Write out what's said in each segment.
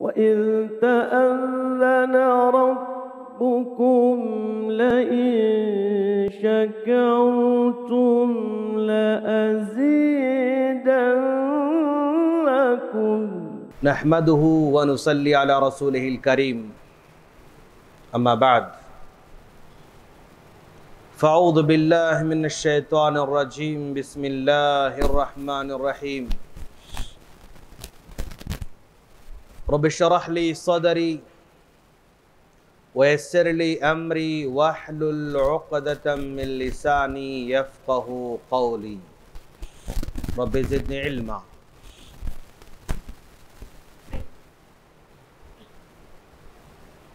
وإذ تأذن ربكم لئن شكرتم لأزيدنكم نحمده ونصلي على رسوله الكريم أما بعد فأعوذ بالله من الشيطان الرجيم بسم الله الرحمن الرحيم रब शरहली सदरी वयसरली अमरी वाहलतमिलसानी यफ़क़ कौली रब इल्मा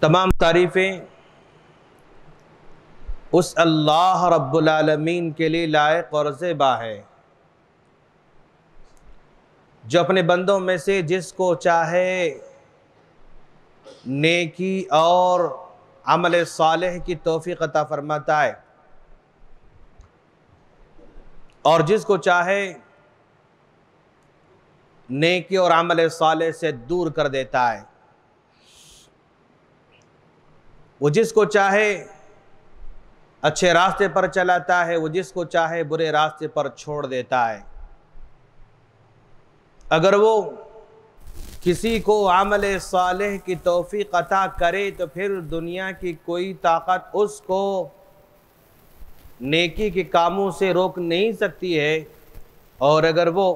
तमाम तारीफ़ें उस अल्लाह रब्बुलमीन के लिए लायक और जेबा है जो अपने बंदों में से जिसको चाहे नेकी और अमल सालह की तोफ़ी अता फरमाता है और जिसको चाहे नेकी और अमल साले से दूर कर देता है वो जिसको चाहे अच्छे रास्ते पर चलाता है वो जिसको चाहे बुरे रास्ते पर छोड़ देता है अगर वो किसी को आमल साल की तोफ़ी अता करे तो फिर दुनिया की कोई ताकत उसको नेकी के कामों से रोक नहीं सकती है और अगर वो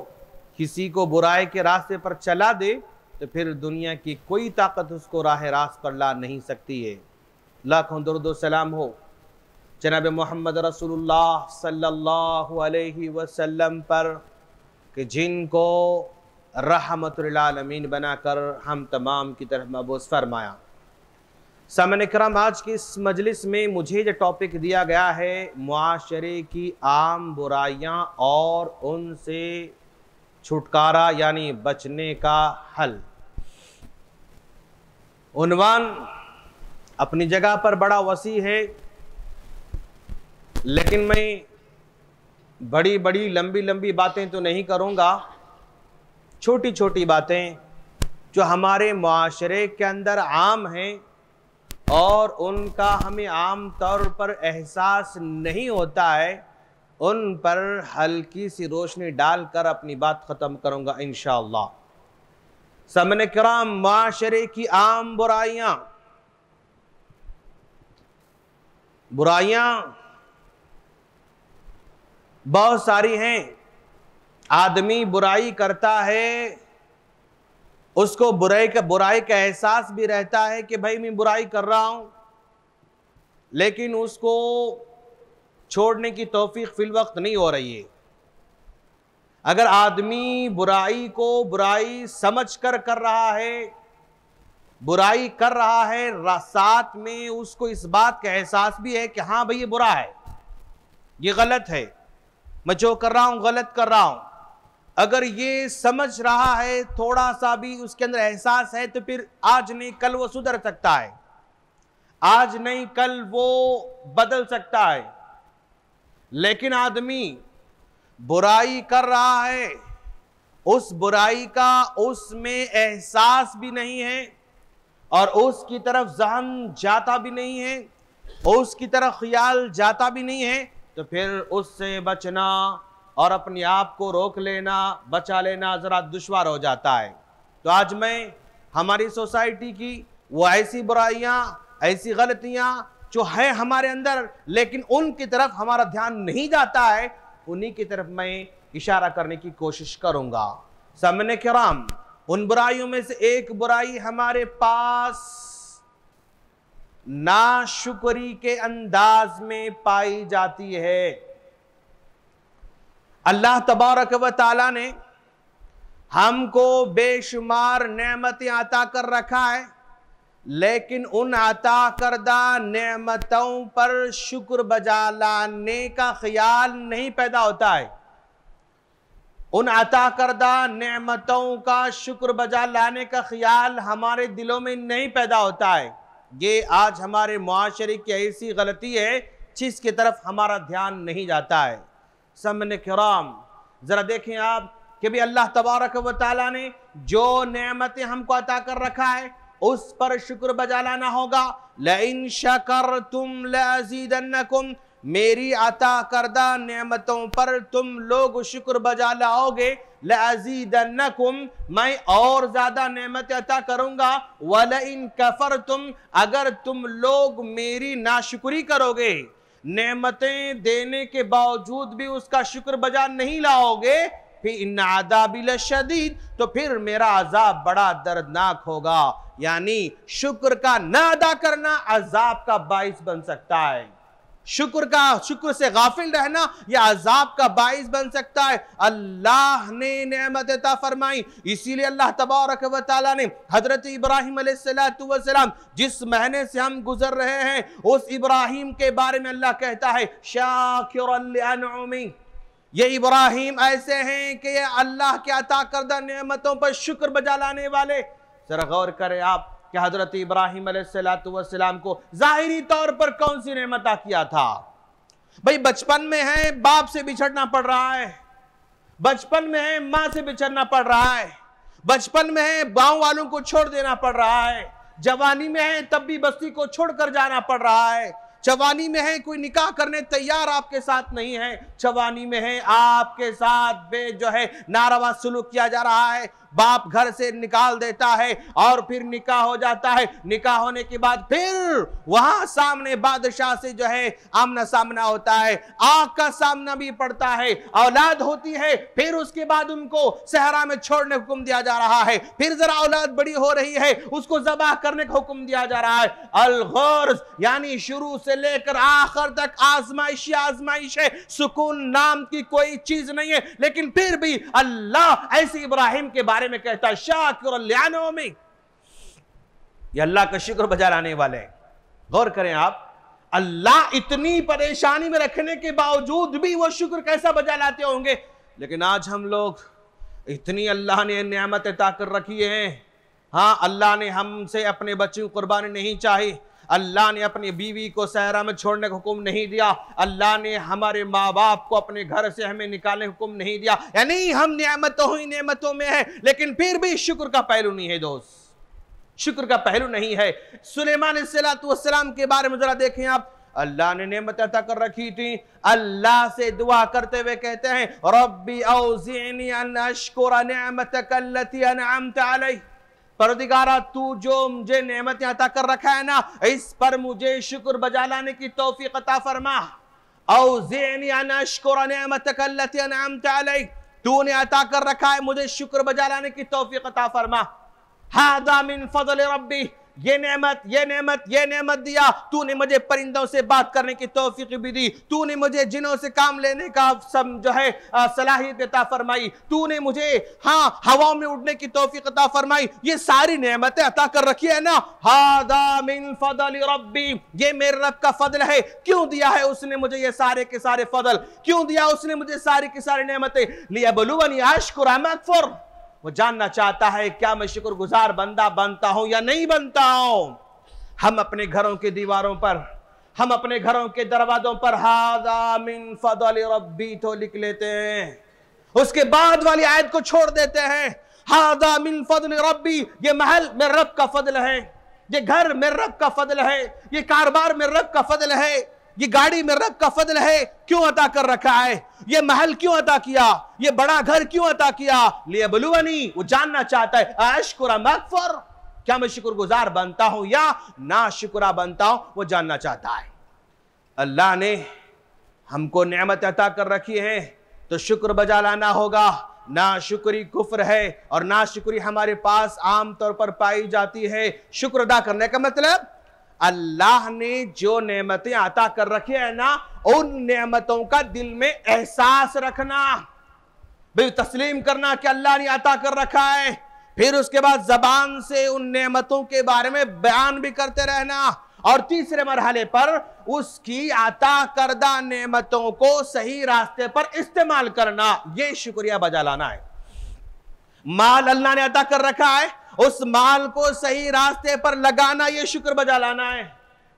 किसी को बुराई के रास्ते पर चला दे तो फिर दुनिया की कोई ताकत उसको राह रास्त पर ला नहीं सकती है लाखों दर्द सलाम हो जनाब मोहम्मद रसूलुल्लाह सल्लल्लाहु अलैहि वसल्लम पर कि जिनको रहमतमीन बनाकर हम तमाम की तरफ मबूस फरमाया सामने करम आज की इस मजलिस में मुझे जो टॉपिक दिया गया है माशरे की आम बुराइयाँ और उनसे छुटकारा यानी बचने का हल उनवान अपनी जगह पर बड़ा वसी है लेकिन मैं बड़ी बड़ी लंबी लंबी बातें तो नहीं करूँगा छोटी छोटी बातें जो हमारे माशरे के अंदर आम हैं और उनका हमें आम तौर पर एहसास नहीं होता है उन पर हल्की सी रोशनी डालकर अपनी बात ख़त्म करूँगा इन शमन कराम माशरे की आम बुराइयाँ बुराइयाँ बहुत सारी हैं आदमी बुराई करता है उसको बुराई का बुराई का एहसास भी रहता है कि भाई मैं बुराई कर रहा हूँ लेकिन उसको छोड़ने की तोफ़ी फिल वक्त नहीं हो रही है अगर आदमी बुराई को बुराई समझ कर कर रहा है बुराई कर रहा है साथ में उसको इस बात का एहसास भी है कि हाँ भाई ये बुरा है ये गलत है मैं जो कर रहा हूँ गलत कर रहा हूँ अगर ये समझ रहा है थोड़ा सा भी उसके अंदर एहसास है तो फिर आज नहीं कल वो सुधर सकता है आज नहीं कल वो बदल सकता है लेकिन आदमी बुराई कर रहा है उस बुराई का उसमें एहसास भी नहीं है और उसकी तरफ जहन जाता भी नहीं है उसकी तरफ ख्याल जाता भी नहीं है तो फिर उससे बचना और अपने आप को रोक लेना बचा लेना ज़रा दुशवार हो जाता है तो आज मैं हमारी सोसाइटी की वो ऐसी बुराइयाँ ऐसी गलतियाँ जो है हमारे अंदर लेकिन उनकी तरफ हमारा ध्यान नहीं जाता है उन्हीं की तरफ मैं इशारा करने की कोशिश करूँगा सामने कराम उन बुराइयों में से एक बुराई हमारे पास शुक्री के अंदाज में पाई जाती है अल्लाह तबारक व ताला ने हमको बेशुमार नेमतें अता कर रखा है लेकिन उन अता करदा नेमतों पर शुक्र बजा लाने का ख्याल नहीं पैदा होता है उन अता करदा नेमतों का शुक्र बजा लाने का ख्याल हमारे दिलों में नहीं पैदा होता है ये आज हमारे माशरे की ऐसी गलती है जिसकी तरफ हमारा ध्यान नहीं जाता है समन कराम ज़रा देखें आप कि भी अल्लाह तबारक व ताली ने जो नेमतें हमको अता कर रखा है उस पर शुक्र बजा लाना होगा लइन शकर तुम लजीदनकुम मेरी अता करदा नेमतों पर तुम लोग शुक्र बजा लाओगे लजीदनकुम मैं और ज़्यादा नेमत अता करूँगा वल इन कफर तुम अगर तुम लोग मेरी नाशुक्री करोगे नेमतें देने के बावजूद भी उसका शुक्र बजा नहीं लाओगे फिर इन आदाबिल शदीद तो फिर मेरा अजाब बड़ा दर्दनाक होगा यानी शुक्र का ना अदा करना अजाब का बाइस बन सकता है शुक्र का शुक्र से गाफिल रहना यह अजाब का बाइस बन सकता है अल्लाह ने नमत फरमाई इसीलिए अल्लाह तबारक वाली ने हजरत इब्राहिम सलाम जिस महीने से हम गुजर रहे हैं उस इब्राहिम के बारे में अल्लाह कहता है शाकिर ये इब्राहिम ऐसे हैं कि अल्लाह के अता करदा नमतों पर शुक्र बजा लाने वाले जरा गौर करें आप कि हज़रत इब्राहिम सलाम को जाहिरी तौर पर कौन सी नमता किया था भाई बचपन में है बाप से बिछड़ना पड़ रहा है बचपन में है माँ से बिछड़ना पड़ रहा है बचपन में है गांव वालों को छोड़ देना पड़ रहा है जवानी में है तब भी बस्ती को छोड़कर जाना पड़ रहा है जवानी में है कोई निकाह करने तैयार आपके साथ नहीं है जवानी में है आपके साथ बे जो है नारवा सुलूक किया जा रहा है बाप घर से निकाल देता है और फिर निकाह हो जाता है निकाह होने के बाद फिर वहां सामने बादशाह से जो है आमना सामना होता है आग का सामना भी पड़ता है औलाद होती है फिर उसके बाद उनको सहरा में छोड़ने हुक्म दिया जा रहा है फिर जरा औलाद बड़ी हो रही है उसको जबाह करने का हुक्म दिया जा रहा है अलगौर्ज यानी शुरू से लेकर आखिर तक आजमाइश आजमाइश है सुकून नाम की कोई चीज नहीं है लेकिन फिर भी अल्लाह ऐसे इब्राहिम के बारे बारे में कहता है शाह ये अल्लाह का शुक्र बजा लाने वाले गौर करें आप अल्लाह इतनी परेशानी में रखने के बावजूद भी वो शुक्र कैसा बजा लाते होंगे लेकिन आज हम लोग इतनी अल्लाह ने नियामतें ताकर रखी है हाँ अल्लाह ने हमसे अपने बच्चे को कुर्बानी नहीं चाहिए अल्लाह ने अपनी बीवी को सहरा में छोड़ने का हुक्म नहीं दिया अल्लाह ने हमारे माँ बाप को अपने घर से हमें निकालने का हुक्म नहीं दिया यानी हम नियामतों ही नियामतों में है लेकिन फिर भी शुक्र का पहलू नहीं है दोस्त शुक्र का पहलू नहीं है सुलेमान सलाम के बारे में जरा देखें आप अल्लाह ने नेमत अता कर रखी थी अल्लाह से दुआ करते हुए कहते हैं रब्बी औज़िनी अन अशकुरा निअमतक अल्लती अनअमत अलैह परदिगारा तू जो मुझे नेमत अता कर रखा है ना इस पर मुझे शुक्र बजा लाने की तोफ़ी अता फरमा तूने अता कर रखा है मुझे शुक्र बजा लाने की तोफ़ी अता फरमा हादा मिन फजल रब्बी ये नेमत ये नेमत ये नेमत दिया तूने मुझे परिंदों से बात करने की तोफीक भी दी तूने मुझे जिनों से काम लेने का सम जो है सलाहियत अता फरमाई तूने मुझे हाँ हवाओं में उड़ने की तोफीक अता फरमाई ये सारी नेमतें अता कर रखी है ना हादा मिन फदल रब्बी ये मेरे रब का फदल है क्यों दिया है उसने मुझे ये सारे के सारे फदल क्यों दिया उसने मुझे सारी की सारी नेमतें लिया बलूबनी आश कुराम वो जानना चाहता है क्या मैं शुक्रगुजार बंदा बनता हूं या नहीं बनता हूं हम अपने घरों की दीवारों पर हम अपने घरों के दरवाजों पर हाजामिन रब्बी तो लिख लेते हैं उसके बाद वाली आयत को छोड़ देते हैं हाजामिन मिन फदल रब्बी ये महल मेरे रब का फजल है ये घर मेरे रब का फजल है ये कारोबार मेरे रब का फजल है ये गाड़ी में रख का फजल है क्यों अता कर रखा है ये महल क्यों अता किया ये बड़ा घर क्यों अता किया लिया बलुवनी वो जानना चाहता है अशकुरा मकफर क्या मैं शुक्रगुजार बनता हूं या ना शुक्रा बनता हूं वो जानना चाहता है अल्लाह ने हमको नेमत अता कर रखी है तो शुक्र बजा लाना होगा ना शुक्री कुफर है और ना शुक्री हमारे पास आम तौर पर पाई जाती है शुक्र अदा करने का मतलब अल्लाह ने जो नेमतें अता कर रखी है ना उन नेमतों का दिल में एहसास रखना भाई तस्लीम करना कि अल्लाह ने अता कर रखा है फिर उसके बाद जबान से उन नेमतों के बारे में बयान भी करते रहना और तीसरे मरहले पर उसकी आता करदा नेमतों को सही रास्ते पर इस्तेमाल करना ये शुक्रिया बजा लाना है माल अल्लाह ने अदा कर रखा है उस माल को सही रास्ते पर लगाना ये शुक्र बजा लाना है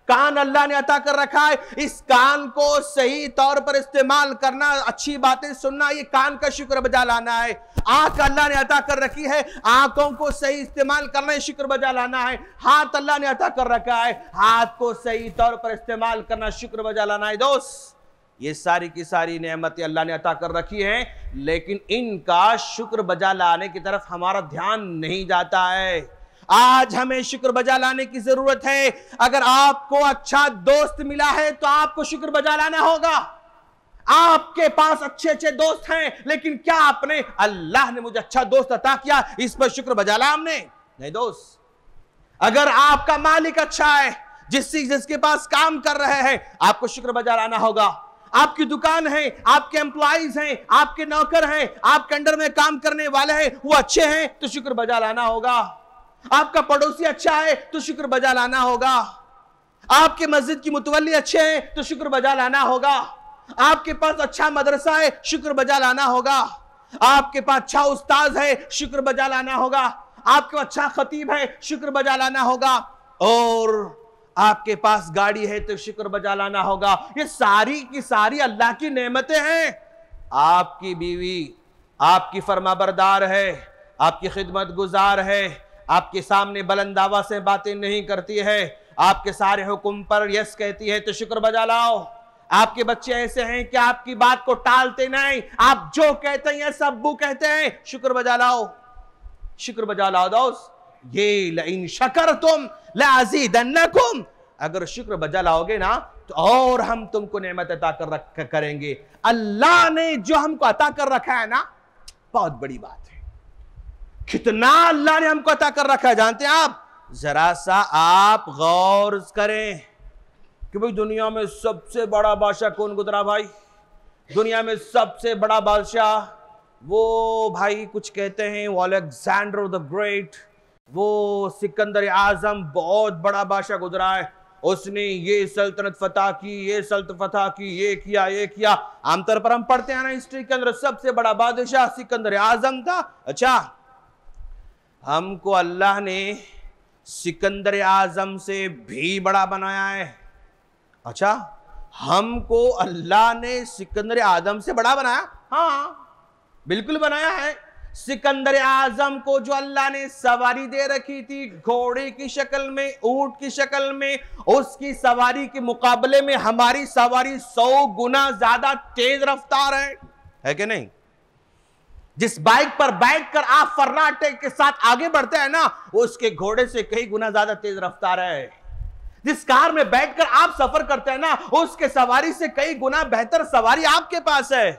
कान अल्लाह ने अता कर रखा है इस कान को सही तौर पर इस्तेमाल करना अच्छी बातें सुनना ये कान का शुक्र बजा लाना है आंख अल्लाह ने अता कर रखी है आंखों को सही इस्तेमाल करना शुक्र बजा लाना है हाथ अल्लाह ने अता कर रखा है हाथ को सही तौर पर इस्तेमाल करना शुक्र बजा लाना है दोस्त ये सारी की सारी नेमतें अल्लाह ने अता कर रखी हैं लेकिन इनका शुक्र बजा लाने की तरफ हमारा ध्यान नहीं जाता है आज हमें शुक्र बजा लाने की जरूरत है अगर आपको अच्छा दोस्त मिला है तो आपको शुक्र बजा लाना होगा आपके पास अच्छे अच्छे दोस्त हैं लेकिन क्या आपने अल्लाह ने मुझे अच्छा दोस्त अता किया इस पर शुक्र बजा ला हमने नहीं दोस्त अगर आपका मालिक अच्छा है जिस जिसके पास काम कर रहे हैं आपको शुक्र बजा लाना होगा आपकी दुकान है आपके एम्प्लॉज हैं आपके नौकर हैं आपके अंडर में काम करने वाले हैं वो अच्छे हैं तो शुक्र बजा लाना होगा आपका पड़ोसी अच्छा है तो शुक्र बजा लाना होगा आपके मस्जिद की मुतवली अच्छे हैं तो शुक्र बजा लाना होगा आपके पास अच्छा मदरसा है शुक्र बजा लाना होगा आपके पास अच्छा उस्ताद है शुक्र बजा लाना होगा आपके पास अच्छा खतीब है शुक्र बजा लाना होगा और आपके पास गाड़ी है तो शुक्र बजा लाना होगा ये सारी की सारी अल्लाह की नेमतें हैं आपकी बीवी आपकी फर्माबरदार है आपकी खिदमत गुजार है आपके सामने बलंदावा से बातें नहीं करती है आपके सारे हुक्म पर यस कहती है तो शुक्र बजा लाओ आपके बच्चे ऐसे हैं कि आपकी बात को टालते नहीं आप जो कहते हैं सब वो कहते हैं शुक्र बजा लाओ शुक्र बजा लाओ दोस्त ये लाइन शकर तुम अगर शुक्र बजा लाओगे ना तो और हम तुमको नेमत अता कर रख करेंगे अल्लाह ने जो हमको अता कर रखा है ना बहुत बड़ी बात है कितना अल्लाह ने हमको अता कर रखा है जानते हैं आप जरा सा आप गौर करें कि भाई दुनिया में सबसे बड़ा बादशाह कौन गुजरा भाई दुनिया में सबसे बड़ा बादशाह वो भाई कुछ कहते हैं वो अलेक्जेंडर द ग्रेट वो सिकंदर आजम बहुत बड़ा बादशाह गुजरा है उसने ये सल्तनत फतह की ये सल्त फतह की ये किया ये किया आमतौर पर हम पढ़ते हैं ना हिस्ट्री के अंदर सबसे बड़ा बादशाह सिकंदर आजम था अच्छा हमको अल्लाह ने सिकंदर आजम से भी बड़ा बनाया है अच्छा हमको अल्लाह ने सिकंदर आजम से बड़ा बनाया हाँ बिल्कुल बनाया है सिकंदर आजम को जो अल्लाह ने सवारी दे रखी थी घोड़े की शक्ल में ऊंट की शक्ल में उसकी सवारी के मुकाबले में हमारी सवारी सौ गुना ज्यादा तेज रफ्तार है है कि नहीं जिस बाइक पर बैठ कर आप फर्राटे के साथ आगे बढ़ते हैं ना वो उसके घोड़े से कई गुना ज्यादा तेज रफ्तार है जिस कार में बैठकर आप सफर करते हैं ना उसके सवारी से कई गुना बेहतर सवारी आपके पास है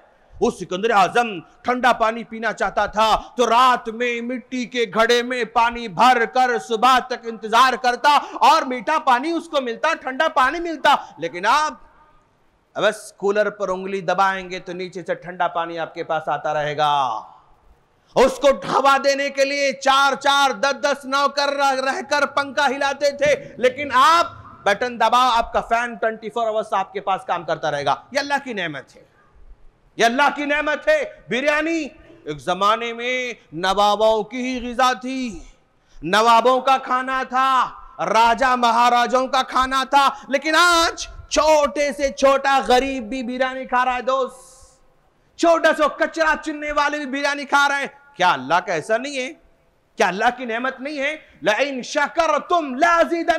वो सिकंदर आजम ठंडा पानी पीना चाहता था तो रात में मिट्टी के घड़े में पानी भर कर सुबह तक इंतजार करता और मीठा पानी उसको मिलता ठंडा पानी मिलता लेकिन आप बस कूलर पर उंगली दबाएंगे तो नीचे से ठंडा पानी आपके पास आता रहेगा उसको हवा देने के लिए चार चार दस दस नौकर रहकर पंखा हिलाते थे लेकिन आप बटन दबाओ आपका फैन 24 फोर आवर्स आपके पास काम करता रहेगा ये अल्लाह की नेमत है ये अल्लाह की नेमत है बिरयानी एक ज़माने में नवाबों की ही गज़ा थी नवाबों का खाना था राजा महाराजाओं का खाना था लेकिन आज छोटे से छोटा गरीब भी बिरयानी खा रहा है दोस्त छोटा सो कचरा चुनने वाले भी बिरयानी खा रहे हैं क्या अल्लाह का ऐसा नहीं है क्या अल्लाह की नेमत नहीं है लाइन शकर तुम लाजिद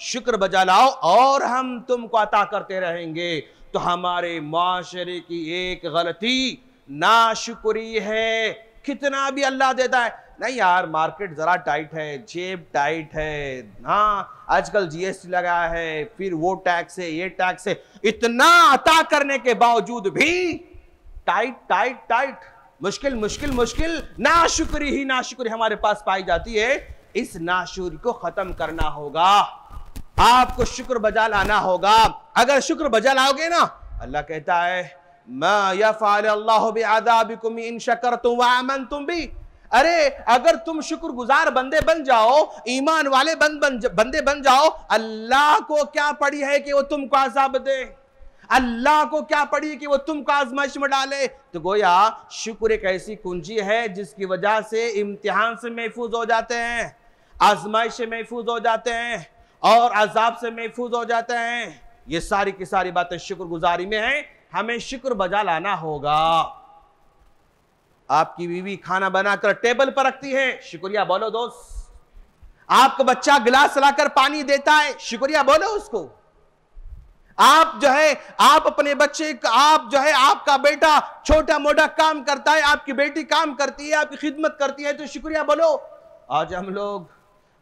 शुक्र बजा लाओ और हम तुमको अता करते रहेंगे तो हमारे माशरे की एक गलती नाशुक्री है कितना भी अल्लाह देता है नहीं यार मार्केट ज़रा टाइट है जेब टाइट है हाँ आजकल जीएसटी लगा है फिर वो टैक्स है ये टैक्स है इतना अता करने के बावजूद भी टाइट टाइट टाइट मुश्किल मुश्किल मुश्किल नाशुक्री ही नाशुक्री हमारे पास पाई जाती है इस नाशुरी को ख़त्म करना होगा आपको शुक्र बजा लाना होगा अगर शुक्र बजा लाओगे ना अल्लाह कहता है इन शकर तुम वन तुम भी अरे अगर तुम शुक्रगुजार बंदे बन जाओ ईमान वाले बन, बन बंदे बन जाओ अल्लाह को क्या पड़ी है कि वो तुमको आजाब दे अल्लाह को क्या पड़ी कि वो तुमको आजमाइश में डाले तो गोया शुक्र एक ऐसी कुंजी है जिसकी वजह से इम्तिहान से महफूज हो जाते हैं आजमाइश से महफूज हो जाते हैं और अजाब से महफूज हो जाते हैं ये सारी की सारी बातें शुक्रगुजारी में है हमें शुक्र बजा लाना होगा आपकी बीवी खाना बनाकर टेबल पर रखती है शुक्रिया बोलो दोस्त आपका बच्चा गिलास लाकर पानी देता है शुक्रिया बोलो उसको आप जो है आप अपने बच्चे आप जो है आपका बेटा छोटा मोटा काम करता है आपकी बेटी काम करती है आपकी खिदमत करती है तो शुक्रिया बोलो आज हम लोग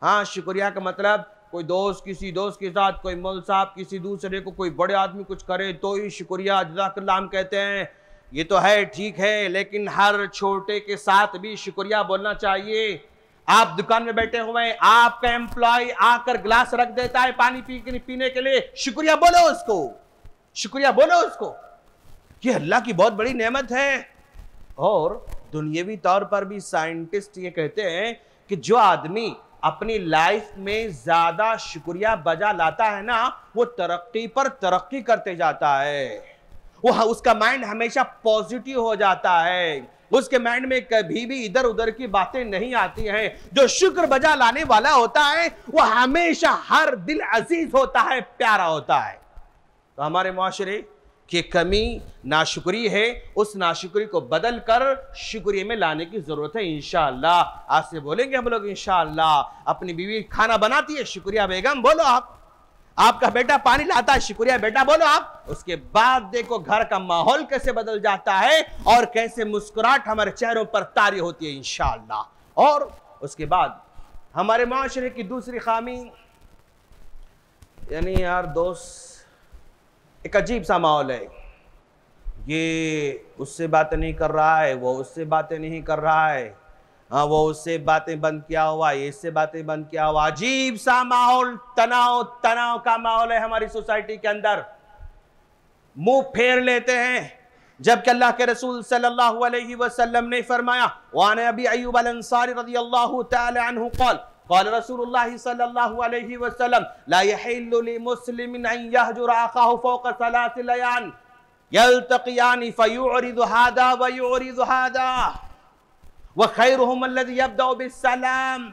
हाँ शुक्रिया का मतलब कोई दोस्त किसी दोस्त के साथ कोई मोल साहब किसी दूसरे को कोई बड़े आदमी कुछ करे तो ही शुक्रिया जजाकल्ला हम कहते हैं ये तो है ठीक है लेकिन हर छोटे के साथ भी शुक्रिया बोलना चाहिए आप दुकान में बैठे हुए हैं आपका एम्प्लॉय आकर ग्लास रख देता है पानी पी, पीने के लिए शुक्रिया बोलो उसको शुक्रिया बोलो उसको ये अल्लाह की बहुत बड़ी नेमत है और दुनियावी तौर पर भी साइंटिस्ट ये कहते हैं कि जो आदमी अपनी लाइफ में ज़्यादा शुक्रिया बजा लाता है ना वो तरक्की पर तरक्की करते जाता है वो उसका माइंड हमेशा पॉजिटिव हो जाता है उसके माइंड में कभी भी इधर उधर की बातें नहीं आती हैं जो शुक्र बजा लाने वाला होता है वो हमेशा हर दिल अजीज होता है प्यारा होता है तो हमारे माशरे कि कमी नाशुक्री है उस नाशुक्री को बदल कर शुक्रिय में लाने की ज़रूरत है इन आज से बोलेंगे हम लोग इन अपनी बीवी खाना बनाती है शुक्रिया बेगम बोलो आप आपका बेटा पानी लाता है शुक्रिया बेटा बोलो आप उसके बाद देखो घर का माहौल कैसे बदल जाता है और कैसे मुस्कुराहट हमारे चेहरों पर तारी होती है इन और उसके बाद हमारे माशरे की दूसरी खामी यानी यार दोस्त एक अजीब सा माहौल है ये उससे बातें नहीं कर रहा है वो उससे बातें नहीं कर रहा है हाँ वो उससे बातें बंद किया हुआ है इससे बातें बंद किया हुआ अजीब सा माहौल तनाव तनाव का माहौल है हमारी सोसाइटी के अंदर मुंह फेर लेते हैं जबकि अल्लाह के रसूल सल्लल्लाहु अलैहि वसल्लम ने फरमाया वाने अभी अबी अल अंसारी रजी अल्लाह तआला قال رسول الله صلى الله عليه وسلم لا يحل لمسلم أن يهجر أخاه فوق ثلاث ليال يلتقيان فيعرض هذا ويعرض هذا وخيرهم الذي يبدأ بالسلام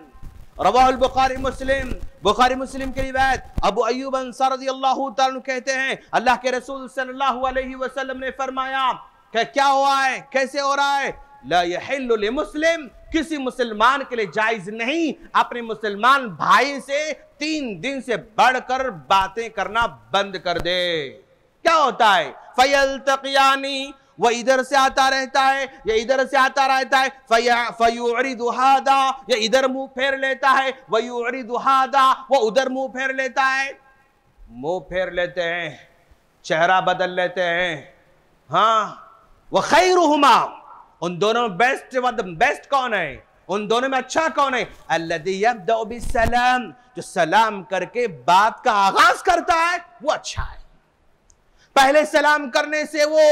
رواه البخاري مسلم بخاری مسلم کی روایت ابو ایوب انصار رضی اللہ تعالیٰ کہتے ہیں اللہ کے رسول صلی اللہ علیہ وسلم نے فرمایا کہ کیا ہوا ہے کیسے ہو رہا ہے لا يحل لمسلم किसी मुसलमान के लिए जायज नहीं अपने मुसलमान भाई से तीन दिन से बढ़कर बातें करना बंद कर दे क्या होता है फैल तकयानी वह इधर से आता रहता है या इधर से आता रहता है फयूरी दुहादा या इधर मुंह फेर लेता है वयूरी दुहादा वो उधर मुंह फेर लेता है मुंह फेर लेते हैं चेहरा बदल लेते हैं हाँ वह खैर उन दोनों में बेस्ट मतलब बेस्ट कौन है उन दोनों में अच्छा कौन है सलाम जो सलाम करके बात का आगाज करता है वो अच्छा है पहले सलाम करने से वो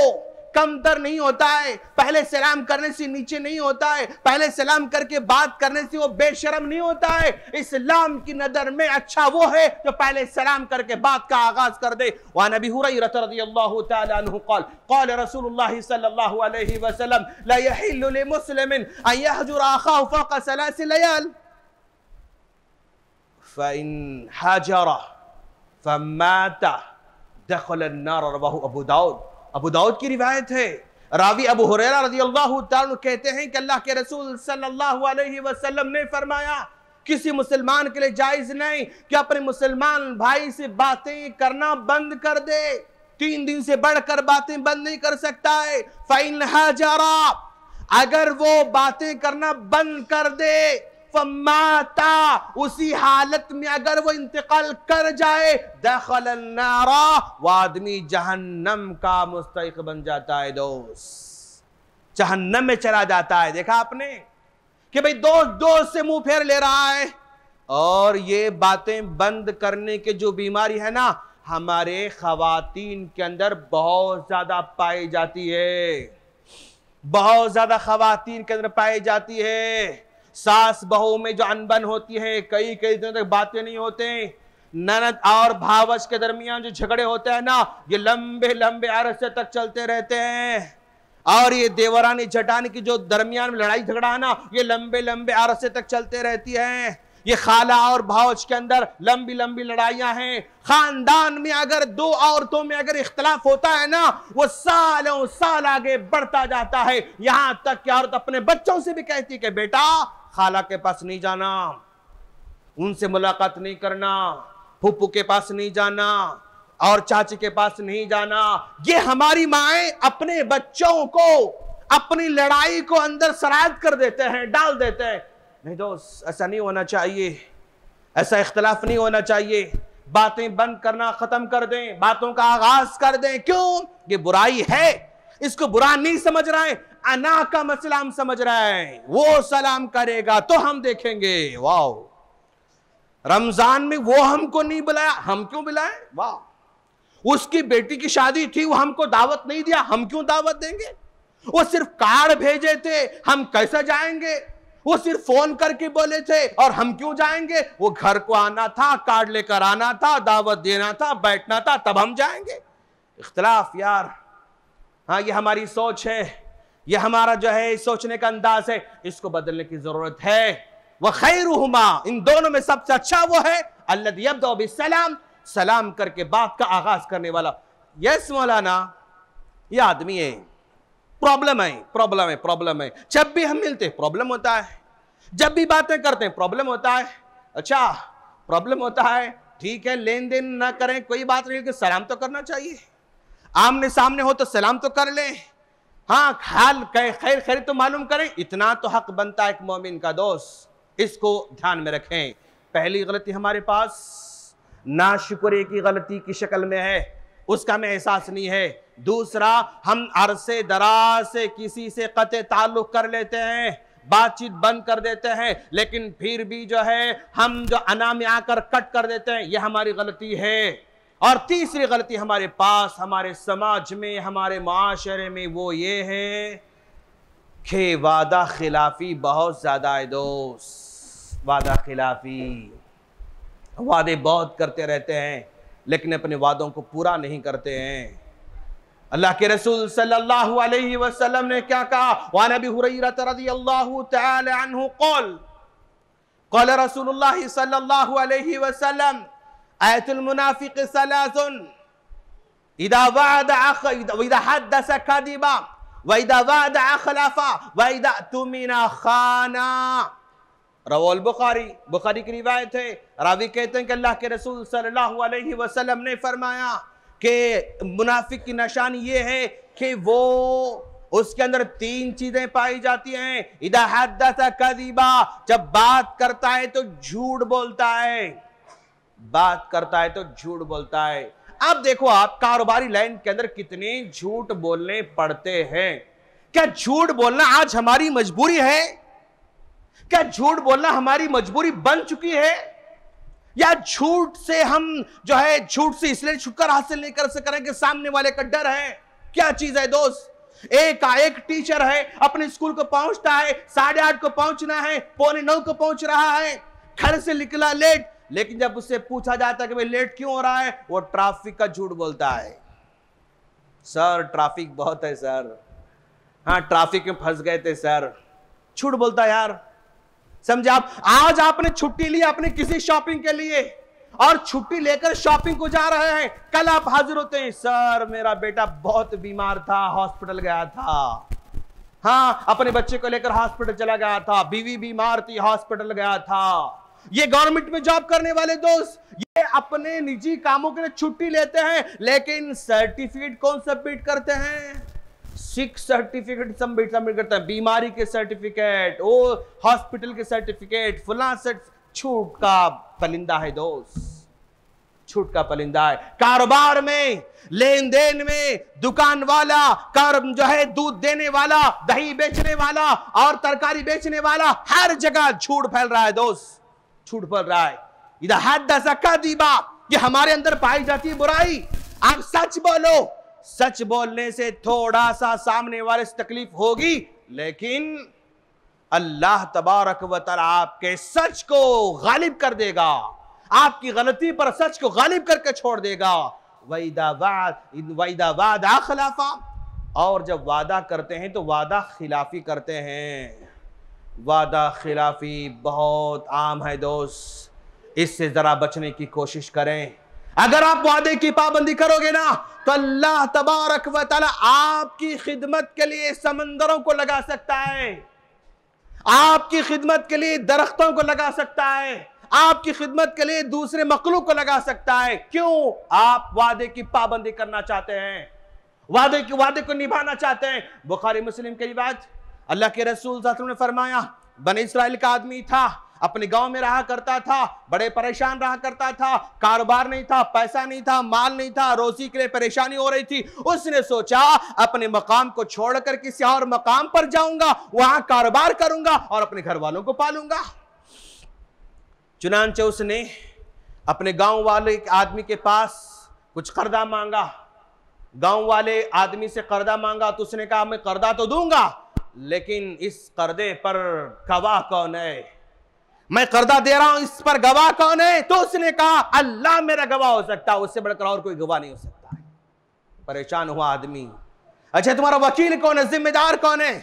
कमतर नहीं होता है पहले सलाम करने से नीचे नहीं होता है पहले सलाम करके बात करने से वो बेशरम नहीं होता है इस्लाम की नजर में अच्छा वो है जो पहले सलाम करके बात का आगाज कर दे वहां नबी हुरैल रसूल فإن هاجر فمات دخل النار رواه داود अबू दाऊद की रिवायत है रावी अबू हुरैरा रजी अल्लाह कहते हैं कि अल्लाह के रसूल सल्लल्लाहु अलैहि वसल्लम ने फरमाया किसी मुसलमान के लिए जायज़ नहीं कि अपने मुसलमान भाई से बातें करना बंद कर दे तीन दिन से बढ़कर बातें बंद नहीं कर सकता है फाइन हजारा अगर वो बातें करना बंद कर दे फमाता उसी हालत में अगर वो इंतकाल कर जाए दखल नारा वो आदमी जहन्नम का मुस्तक बन जाता है दोस्त जहन्नम में चला जाता है देखा आपने कि भाई दोस्त दोस्त से मुंह फेर ले रहा है और ये बातें बंद करने की जो बीमारी है ना हमारे खातन के अंदर बहुत ज़्यादा पाई जाती है बहुत ज़्यादा खातन के अंदर पाई जाती है सास बहू में जो अनबन होती है कई कई दिनों तक बातें नहीं होते ननद और भावस के दरमियान जो झगड़े होते हैं ना ये लंबे लंबे अरसे तक चलते रहते हैं और ये देवरानी जटान की जो दरमियान में लड़ाई झगड़ा है ना ये लंबे लंबे अरसे तक चलते रहती है ये खाला और भावच के अंदर लंबी लंबी लड़ाइयां हैं खानदान में अगर दो औरतों में अगर इख्तलाफ होता है ना वो सालों साल आगे बढ़ता जाता है यहां तक कि औरत अपने बच्चों से भी कहती है कि बेटा खाला के पास नहीं जाना उनसे मुलाकात नहीं करना फूफू के पास नहीं जाना और चाची के पास नहीं जाना ये हमारी माए अपने बच्चों को अपनी लड़ाई को अंदर सरायद कर देते हैं डाल देते हैं नहीं दोस्त तो ऐसा नहीं होना चाहिए ऐसा इख्तलाफ नहीं होना चाहिए बातें बंद करना खत्म कर दें बातों का आगाज कर दें क्यों ये बुराई है इसको बुरा नहीं समझ रहा है अना का मसलाम समझ रहा है वो सलाम करेगा तो हम देखेंगे वाह रमजान में वो हमको नहीं बुलाया हम क्यों बुलाए वाह उसकी बेटी की शादी थी वो हमको दावत नहीं दिया हम क्यों दावत देंगे वो सिर्फ कार्ड भेजे थे हम कैसे जाएंगे वो सिर्फ फोन करके बोले थे और हम क्यों जाएंगे वो घर को आना था कार्ड लेकर आना था दावत देना था बैठना था तब हम जाएंगे इख्तलाफ यार हाँ ये हमारी सोच है ये हमारा जो है सोचने का अंदाज है इसको बदलने की जरूरत है वह खैर इन दोनों में सबसे अच्छा वो है अल्लाह सलाम सलाम करके बात का आगाज करने वाला यस मौलाना ये आदमी है प्रॉब्लम है प्रॉब्लम है प्रॉब्लम है जब भी हम मिलते हैं प्रॉब्लम होता है जब भी बातें करते हैं प्रॉब्लम होता है अच्छा प्रॉब्लम होता है ठीक है लेन देन ना करें कोई बात नहीं लेकिन सलाम तो करना चाहिए आमने सामने हो तो सलाम तो कर लें हाँ हाल खैर खैर तो मालूम करें इतना तो हक बनता है एक मोमिन का दोस्त इसको ध्यान में रखें पहली गलती हमारे पास नाशुक्रे की गलती की शक्ल में है उसका हमें एहसास नहीं है दूसरा हम अरसे दराज से किसी से कत ताल्लुक कर लेते हैं बातचीत बंद कर देते हैं लेकिन फिर भी जो है हम जो अना में आकर कट कर देते हैं यह हमारी गलती है और तीसरी गलती हमारे पास हमारे समाज में हमारे माशरे में वो ये है कि वादा खिलाफी बहुत ज़्यादा है दोस्त वादा खिलाफी वादे बहुत करते रहते हैं लेकिन अपने वादों को पूरा नहीं करते हैं अल्लाह के रसूल सल्लल्लाहु अलैहि वसल्लम ने क्या कहा वा नबी हुरैरा रजी अल्लाह तआला अन्हु कौल कौल रसूलुल्लाह सल्लल्लाहु अलैहि वसल्लम आयतुलमुनाफिक सलासुन इदा वादा अख इदा हदस कदिबा वैदा वादा अखलाफा वैदा तुमिना खाना रवोल बुखारी बुखारी की रिवायत है रावी कहते हैं कि अल्लाह के रसूल सल्लल्लाहु अलैहि वसल्लम ने फरमाया कि मुनाफिक की निशान ये है कि वो उसके अंदर तीन चीजें पाई जाती हैं इदा हदसा कदीबा जब बात करता है तो झूठ बोलता है बात करता है तो झूठ बोलता है अब देखो आप कारोबारी लाइन के अंदर कितने झूठ बोलने पड़ते हैं क्या झूठ बोलना आज हमारी मजबूरी है क्या झूठ बोलना हमारी मजबूरी बन चुकी है या झूठ से हम जो है झूठ से इसलिए छुटकर हासिल नहीं कर सक रहे कि सामने वाले का डर है क्या चीज है दोस्त एक एक टीचर है अपने स्कूल को पहुंचता है साढ़े आठ को पहुंचना है पौने नौ को पहुंच रहा है घर से निकला लेट लेकिन जब उससे पूछा जाता है कि भाई लेट क्यों हो रहा है वो ट्रैफिक का झूठ बोलता है सर ट्रैफिक बहुत है सर हाँ ट्रैफिक में फंस गए थे सर झूठ बोलता है यार समझे आप आज आपने छुट्टी ली अपने किसी शॉपिंग के लिए और छुट्टी लेकर शॉपिंग को जा रहे हैं कल आप हाजिर होते हैं सर मेरा बेटा बहुत बीमार था हॉस्पिटल गया था हाँ अपने बच्चे को लेकर हॉस्पिटल चला गया था बीवी बीमार थी हॉस्पिटल गया था ये गवर्नमेंट में जॉब करने वाले दोस्त ये अपने निजी कामों के लिए छुट्टी लेते हैं लेकिन सर्टिफिकेट कौन सबमिट करते हैं सिख सर्टिफिकेट सबमिट सबमिट करते हैं बीमारी के सर्टिफिकेट ओ हॉस्पिटल के सर्टिफिकेट फुला छूट का पलिंदा है दोस्त छूट का पलिंदा है कारोबार में लेन देन में दुकान वाला कार जो है दूध देने वाला दही बेचने वाला और तरकारी बेचने वाला हर जगह छूट फैल रहा है दोस्त छूट पड़ रहा है इधर हाथ दसका दीबा ये हमारे अंदर पाई जाती है बुराई आप सच बोलो सच बोलने से थोड़ा सा सामने वाले से तकलीफ होगी लेकिन अल्लाह तबारक व तर आपके सच को गालिब कर देगा आपकी गलती पर सच को गालिब करके छोड़ देगा वहीदाबाद वहीदाबाद खिलाफा और जब वादा करते हैं तो वादा खिलाफी करते हैं वादा खिलाफी बहुत आम है दोस्त इससे ज़रा बचने की कोशिश करें अगर आप वादे की पाबंदी करोगे ना तो अल्लाह तबारक व आपकी खिदमत के लिए समंदरों को लगा सकता है आपकी खिदमत के लिए दरख्तों को लगा सकता है आपकी खिदमत के लिए दूसरे मखलूक को लगा सकता है क्यों आप वादे की पाबंदी करना चाहते हैं वादे की वादे को निभाना चाहते हैं बुखारी मुस्लिम की बात अल्लाह के रसूल ने फरमाया बने इसराइल का आदमी था अपने गांव में रहा करता था बड़े परेशान रहा करता था कारोबार नहीं था पैसा नहीं था माल नहीं था रोजी के लिए परेशानी हो रही थी उसने सोचा अपने मकाम को छोड़कर किसी और मकाम पर जाऊंगा वहां कारोबार करूंगा और अपने घर वालों को पालूंगा चुनाच उसने अपने गांव वाले आदमी के पास कुछ कर्जा मांगा गांव वाले आदमी से कर्जा मांगा तो उसने कहा मैं कर्जा तो दूंगा लेकिन इस कर्दे पर गवाह कौन है मैं कर्दा दे रहा हूं इस पर गवाह कौन है तो उसने कहा अल्लाह मेरा गवाह हो सकता है उससे बढ़कर और कोई गवाह नहीं हो सकता है परेशान हुआ आदमी अच्छा तुम्हारा वकील कौन है जिम्मेदार कौन है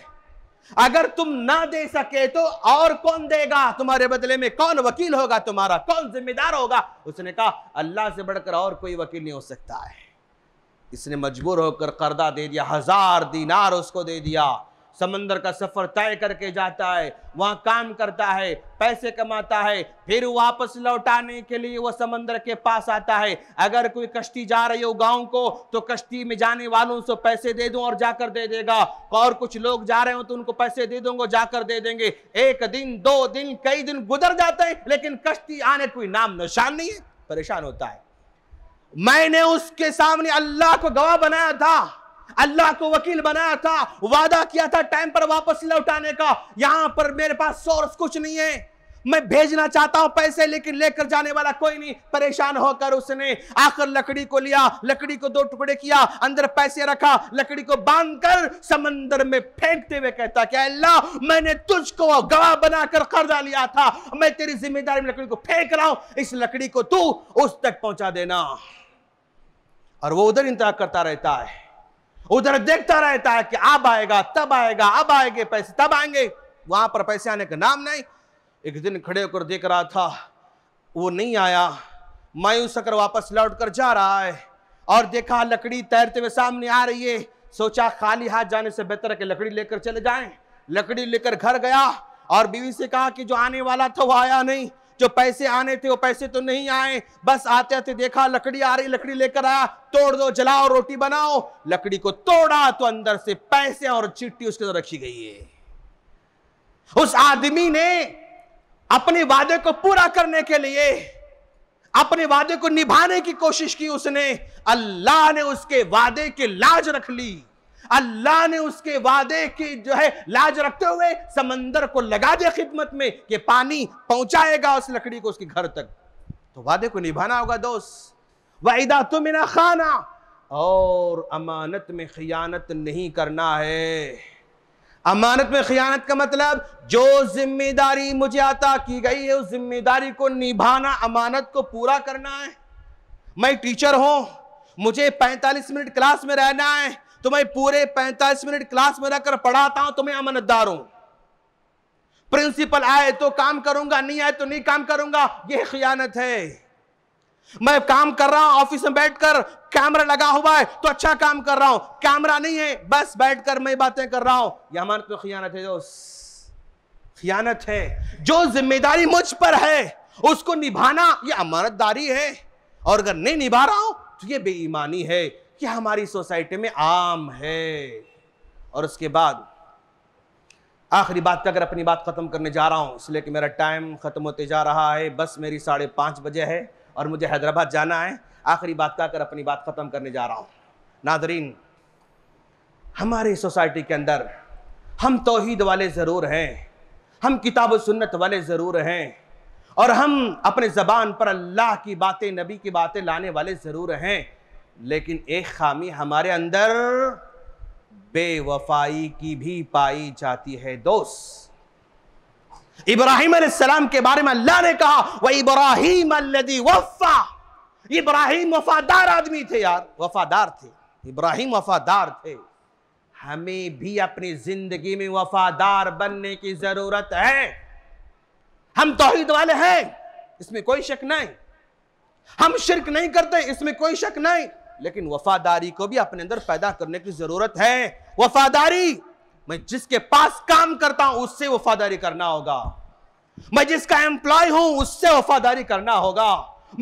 अगर तुम ना दे सके तो और कौन देगा तुम्हारे बदले में कौन वकील होगा तुम्हारा कौन जिम्मेदार होगा उसने कहा अल्लाह से बढ़कर और कोई वकील नहीं हो सकता है इसने मजबूर होकर कर्जा दे दिया हजार दीनार उसको दे दिया समंदर का सफर तय करके जाता है वहां काम करता है पैसे कमाता है फिर वापस लौटाने के लिए वह समंदर के पास आता है अगर कोई कश्ती जा रही हो गांव को तो कश्ती में जाने वालों से पैसे दे दूं और जाकर दे देगा और कुछ लोग जा रहे हो तो उनको पैसे दे दूंगा जाकर दे देंगे एक दिन दो दिन कई दिन गुजर जाते हैं लेकिन कश्ती आने कोई नाम निशान नहीं है परेशान होता है मैंने उसके सामने अल्लाह को गवाह बनाया था अल्लाह को वकील बनाया था वादा किया था टाइम पर वापस लौटाने का यहां पर मेरे पास सोर्स कुछ नहीं है मैं भेजना चाहता हूं पैसे लेकिन लेकर जाने वाला कोई नहीं परेशान होकर उसने आकर लकड़ी को लिया लकड़ी को दो टुकड़े किया अंदर पैसे रखा लकड़ी को बांधकर समंदर में फेंकते हुए कहता क्या अल्लाह मैंने तुझको गवाह बनाकर कर्जा लिया था मैं तेरी जिम्मेदारी में लकड़ी को फेंक रहा हूं इस लकड़ी को तू उस तक पहुंचा देना और वो उधर इंतजार करता रहता है उधर देखता रहता है कि अब आएगा तब आएगा अब आएंगे पैसे तब आएंगे वहां पर पैसे आने का नाम नहीं एक दिन खड़े होकर देख रहा था वो नहीं आया मायूस होकर वापस लौट कर जा रहा है और देखा लकड़ी तैरते हुए सामने आ रही है सोचा खाली हाथ जाने से बेहतर है कि लकड़ी लेकर चले जाएं लकड़ी लेकर घर गया और बीवी से कहा कि जो आने वाला था वो आया नहीं जो पैसे आने थे वो पैसे तो नहीं आए बस आते आते देखा लकड़ी आ रही लकड़ी लेकर आया तोड़ दो जलाओ रोटी बनाओ लकड़ी को तोड़ा तो अंदर से पैसे और चिट्ठी उसके अंदर रखी गई है उस आदमी ने अपने वादे को पूरा करने के लिए अपने वादे को निभाने की कोशिश की उसने अल्लाह ने उसके वादे की लाज रख ली अल्लाह ने उसके वादे की जो है लाज रखते हुए समंदर को लगा दिया खिदमत में कि पानी पहुंचाएगा उस लकड़ी को उसके घर तक तो वादे को निभाना होगा दोस्त तुम तुमिना खाना और अमानत में खयानत नहीं करना है अमानत में खयानत का मतलब जो जिम्मेदारी मुझे आता की गई है उस जिम्मेदारी को निभाना अमानत को पूरा करना है मैं टीचर हूं मुझे 45 मिनट क्लास में रहना है तुम्हें पूरे 45 मिनट क्लास में रहकर पढ़ाता हूं तुम्हें अमानतदार हूं प्रिंसिपल आए तो काम करूंगा नहीं आए तो नहीं काम करूंगा यह खयानत है मैं काम कर रहा हूं ऑफिस में बैठकर कैमरा लगा हुआ है तो अच्छा काम कर रहा हूं कैमरा नहीं है बस बैठकर मैं बातें कर रहा हूं यह अमानत तो खयानत है दोस्त खयानत है जो जिम्मेदारी मुझ पर है उसको निभाना यह अमानतदारी है और अगर नहीं निभा रहा हूं तो यह बेईमानी है कि हमारी सोसाइटी में आम है और उसके बाद आखिरी बात का अगर अपनी बात ख़त्म करने जा रहा हूँ इसलिए कि मेरा टाइम ख़त्म होते जा रहा है बस मेरी साढ़े पाँच बजे है और मुझे हैदराबाद जाना है आखिरी बात का अगर अपनी बात ख़त्म करने जा रहा हूँ नादरीन हमारी सोसाइटी के अंदर हम तोहद वाले ज़रूर हैं हम किताब सुन्नत वाले ज़रूर हैं और हम अपने ज़बान पर अल्लाह की बातें नबी की बातें लाने वाले ज़रूर हैं लेकिन एक खामी हमारे अंदर बेवफाई की भी पाई जाती है दोस्त इब्राहिम के बारे में अल्लाह ने कहा वह इब्राहिम अल्लदी वफा इब्राहिम वफादार आदमी थे यार वफादार थे इब्राहिम वफादार थे हमें भी अपनी जिंदगी में वफादार बनने की जरूरत है हम तोहहीद वाले हैं इसमें कोई शक नहीं हम शिरक नहीं करते इसमें कोई शक नहीं लेकिन वफादारी को भी अपने अंदर पैदा करने की जरूरत है वफादारी मैं जिसके पास काम करता हूं उससे वफादारी करना होगा मैं जिसका एम्प्लॉय हूं उससे वफादारी करना होगा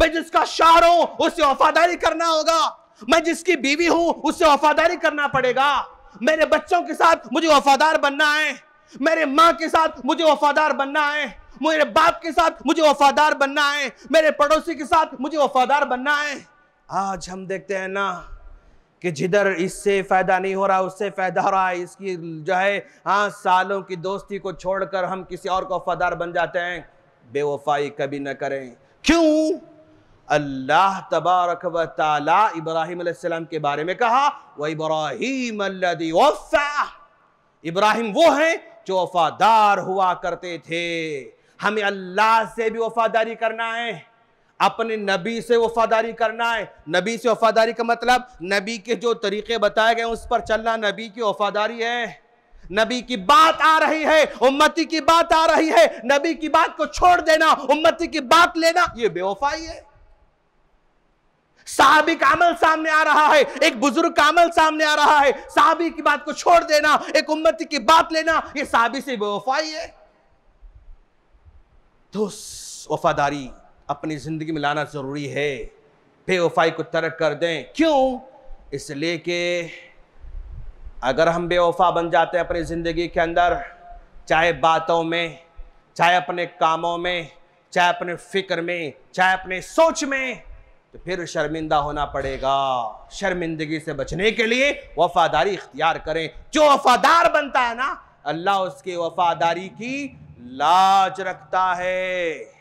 मैं जिसका शहर हूं उससे वफादारी करना होगा मैं जिसकी बीवी हूं उससे वफादारी करना पड़ेगा मेरे बच्चों के साथ मुझे वफादार बनना है मेरे माँ के साथ मुझे वफादार बनना है मेरे बाप के साथ मुझे वफादार बनना है मेरे पड़ोसी के साथ मुझे वफादार बनना है आज हम देखते हैं ना कि जिधर इससे फ़ायदा नहीं हो रहा उससे फ़ायदा हो रहा है इसकी जो है हाँ सालों की दोस्ती को छोड़कर हम किसी और को वफादार बन जाते हैं बेवफाई कभी ना करें क्यों अल्लाह तबारक व ताला इब्राहिम के बारे में कहा वह इब्राहिम इब्राहिम वो हैं जो वफादार हुआ करते थे हमें अल्लाह से भी वफादारी करना है अपने नबी से वफादारी करना है नबी से वफादारी का मतलब नबी के जो तरीके बताए गए उस पर चलना नबी की वफादारी है नबी की बात आ रही है उम्मती की बात आ रही है नबी की बात को छोड़ देना उम्मती की बात लेना यह बेवफाई है का अमल सामने आ रहा है एक बुजुर्ग का अमल सामने आ रहा है साहबी की बात को छोड़ देना एक उम्मती की बात लेना यह साहबी से बेवफाई है तो वफादारी अपनी ज़िंदगी में लाना ज़रूरी है बेवफाई को तर्क कर दें क्यों इसलिए कि अगर हम बेवफा बन जाते हैं अपनी ज़िंदगी के अंदर चाहे बातों में चाहे अपने कामों में चाहे अपने फिक्र में चाहे अपने सोच में तो फिर शर्मिंदा होना पड़ेगा शर्मिंदगी से बचने के लिए वफादारी इख्तियार करें जो वफादार बनता है ना अल्लाह उसकी वफादारी की लाज रखता है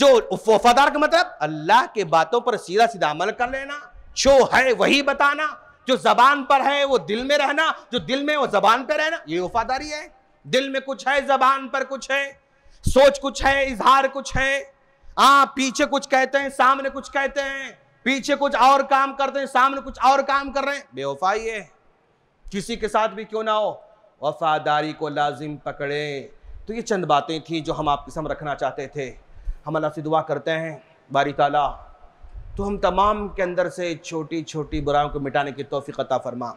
जो वफादार का मतलब अल्लाह के बातों पर सीधा सीधा अमल कर लेना जो है वही बताना जो जबान पर है वो दिल में रहना जो दिल में वो जबान पर रहना ये वफादारी है दिल में कुछ है जबान पर कुछ है सोच कुछ है इजहार कुछ है आ हाँ, पीछे कुछ कहते हैं सामने कुछ कहते हैं पीछे कुछ और काम करते हैं सामने कुछ और काम कर रहे हैं बेवफाई है किसी के साथ भी क्यों ना हो वफादारी को लाजिम पकड़े तो ये चंद बातें थी जो हम आपके सामने रखना चाहते थे हम अल्लाह से दुआ करते हैं बारी ताला तो हम तमाम के अंदर से छोटी छोटी बुराओं को मिटाने की तोफ़ी अता फरमा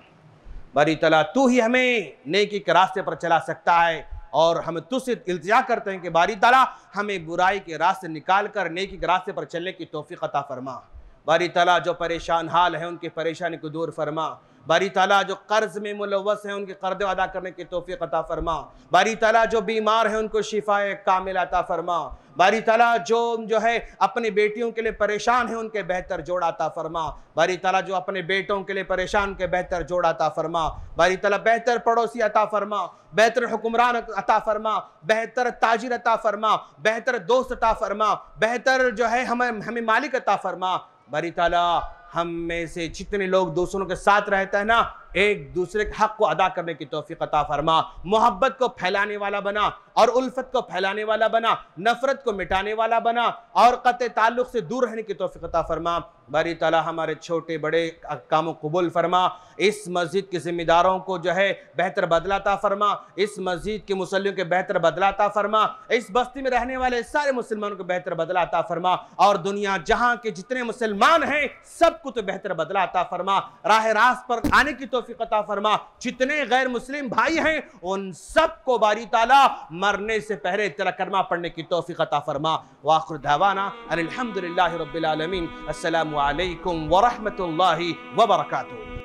बारी तला तू ही हमें नेकी के रास्ते पर चला सकता है और हम तुझसे इल्तजा करते हैं कि बारी तला हमें बुराई के रास्ते निकाल कर नेकी के रास्ते पर चलने की तोफ़ी अता फरमा बारी तला जो परेशान हाल है उनकी परेशानी को दूर फरमा बारी ताला जो कर्ज में मुलवस है उनके कर्ज अदा करने की तोफ़ी अता फरमा बारी ताला जो बीमार है उनको शिफाए कामिल अता फरमा बारी तला जो जो है अपनी बेटियों के लिए परेशान है उनके बेहतर जोड़ाता फरमा बारी तला जो अपने बेटों के लिए परेशान के बेहतर जोड़ाता फरमा बारी तला बेहतर पड़ोसी अता फरमा बेहतर हुक्मरान अता फरमा बेहतर ताजिर अता फरमा बेहतर दोस्त अता फरमा बेहतर जो है हमें हमें मालिक अता फरमा बारी तला हम में से जितने लोग दूसरों के साथ रहते हैं ना एक दूसरे के हक को अदा करने की तोफ़ी अता फरमा मोहब्बत को फैलाने वाला बना और उल्फत को फैलाने वाला बना नफ़रत को मिटाने वाला बना और क़त ताल्लुक़ से दूर रहने की तोफ़ी अता फरमा बारी तला हमारे छोटे बड़े काम कबूल फरमा इस मस्जिद के ज़िम्मेदारों को जो है बेहतर बदलाता फरमा इस मस्जिद के मुसलियों के बेहतर बदलाता फरमा इस बस्ती में रहने वाले सारे मुसलमानों को बेहतर बदलाता फरमा और दुनिया जहाँ के जितने मुसलमान हैं सबको तो बेहतर बदलाता फरमा राह रास्त पर आने की तो तोफ़ी कता फरमा जितने गैर मुस्लिम भाई हैं उन सब को बारी ताला मरने से पहले तेरा करमा पढ़ने की तोफ़ी कता फरमा वाखुर धावाना अलहमदिल्ला रबालमीन अल्लाम वरहमल वबरकू